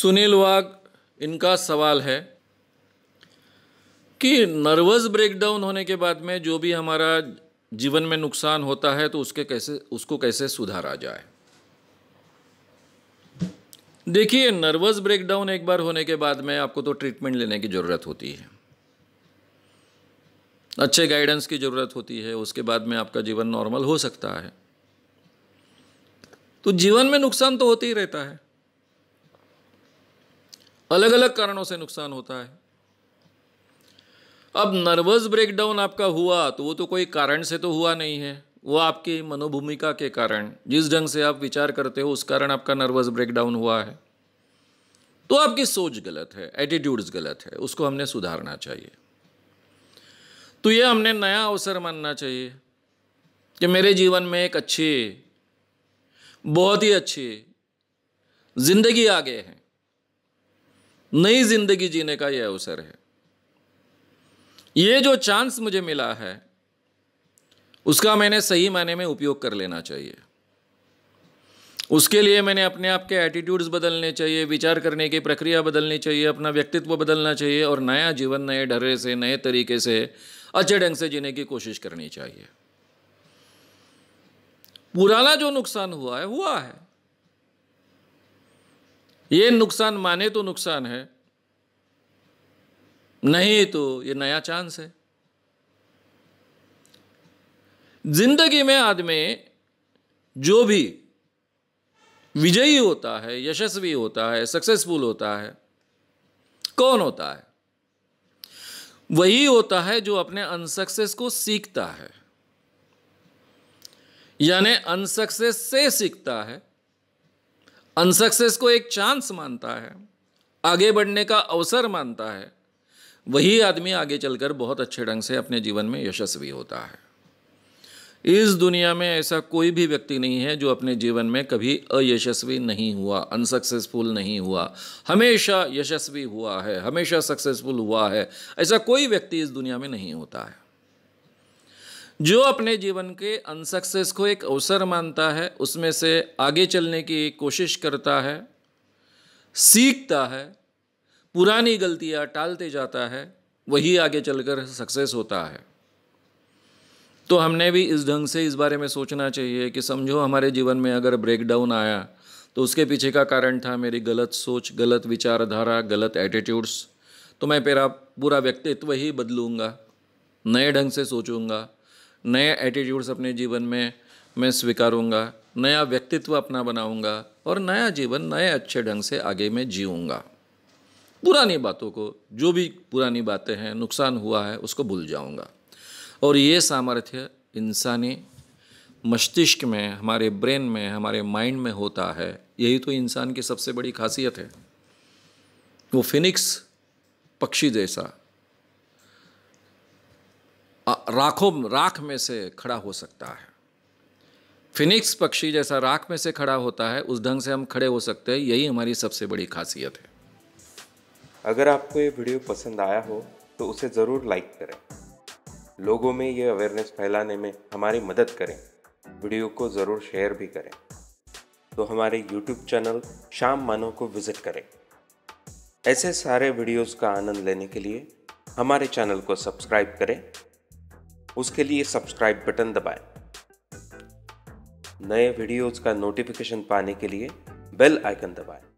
सुनील वाघ इनका सवाल है कि नर्वस ब्रेकडाउन होने के बाद में जो भी हमारा जीवन में नुकसान होता है तो उसके कैसे उसको कैसे सुधारा जाए देखिए नर्वस ब्रेकडाउन एक बार होने के बाद में आपको तो ट्रीटमेंट लेने की ज़रूरत होती है अच्छे गाइडेंस की ज़रूरत होती है उसके बाद में आपका जीवन नॉर्मल हो सकता है तो जीवन में नुकसान तो होते ही रहता है अलग अलग कारणों से नुकसान होता है अब नर्वस ब्रेकडाउन आपका हुआ तो वो तो कोई कारण से तो हुआ नहीं है वो आपकी मनोभूमिका के कारण जिस ढंग से आप विचार करते हो उस कारण आपका नर्वस ब्रेकडाउन हुआ है तो आपकी सोच गलत है एटीट्यूड्स गलत है उसको हमने सुधारना चाहिए तो ये हमने नया अवसर मानना चाहिए कि मेरे जीवन में एक अच्छी बहुत ही अच्छी जिंदगी आगे है नई जिंदगी जीने का यह अवसर है ये जो चांस मुझे मिला है उसका मैंने सही मायने में उपयोग कर लेना चाहिए उसके लिए मैंने अपने आप के एटीट्यूड्स बदलने चाहिए विचार करने की प्रक्रिया बदलनी चाहिए अपना व्यक्तित्व बदलना चाहिए और नया जीवन नए ढर्रे से नए तरीके से अच्छे ढंग से जीने की कोशिश करनी चाहिए पुराना जो नुकसान हुआ है हुआ है ये नुकसान माने तो नुकसान है नहीं तो ये नया चांस है जिंदगी में आदमी जो भी विजयी होता है यशस्वी होता है सक्सेसफुल होता है कौन होता है वही होता है जो अपने अनसक्सेस को सीखता है यानी अनसक्सेस से सीखता है अनसक्सेस को एक चांस मानता है आगे बढ़ने का अवसर मानता है वही आदमी आगे चलकर बहुत अच्छे ढंग से अपने जीवन में यशस्वी होता है इस दुनिया में ऐसा कोई भी व्यक्ति नहीं है जो अपने जीवन में कभी अयशस्वी नहीं हुआ अनसक्सेसफुल नहीं हुआ हमेशा यशस्वी हुआ है हमेशा सक्सेसफुल हुआ है ऐसा कोई व्यक्ति इस दुनिया में नहीं होता है जो अपने जीवन के अनसक्सेस को एक अवसर मानता है उसमें से आगे चलने की कोशिश करता है सीखता है पुरानी गलतियां टालते जाता है वही आगे चलकर सक्सेस होता है तो हमने भी इस ढंग से इस बारे में सोचना चाहिए कि समझो हमारे जीवन में अगर ब्रेकडाउन आया तो उसके पीछे का कारण था मेरी गलत सोच गलत विचारधारा गलत एटीट्यूड्स तो मैं मेरा पूरा व्यक्तित्व ही बदलूँगा नए ढंग से सोचूंगा नए एटीट्यूड्स अपने जीवन में मैं स्वीकारूंगा नया व्यक्तित्व अपना बनाऊंगा और नया जीवन नए अच्छे ढंग से आगे मैं जीऊँगा पुरानी बातों को जो भी पुरानी बातें हैं नुकसान हुआ है उसको भूल जाऊँगा और ये सामर्थ्य इंसानी मस्तिष्क में हमारे ब्रेन में हमारे माइंड में होता है यही तो इंसान की सबसे बड़ी खासियत है वो फिनिक्स पक्षी जैसा राखों राख में से खड़ा हो सकता है फिनिक्स पक्षी जैसा राख में से खड़ा होता है उस ढंग से हम खड़े हो सकते हैं यही हमारी सबसे बड़ी खासियत है अगर आपको ये वीडियो पसंद आया हो तो उसे ज़रूर लाइक करें लोगों में ये अवेयरनेस फैलाने में हमारी मदद करें वीडियो को ज़रूर शेयर भी करें तो हमारे यूट्यूब चैनल शाम मानो को विज़िट करें ऐसे सारे वीडियोस का आनंद लेने के लिए हमारे चैनल को सब्सक्राइब करें उसके लिए सब्सक्राइब बटन दबाएं। नए वीडियोस का नोटिफिकेशन पाने के लिए बेल आइकन दबाएं।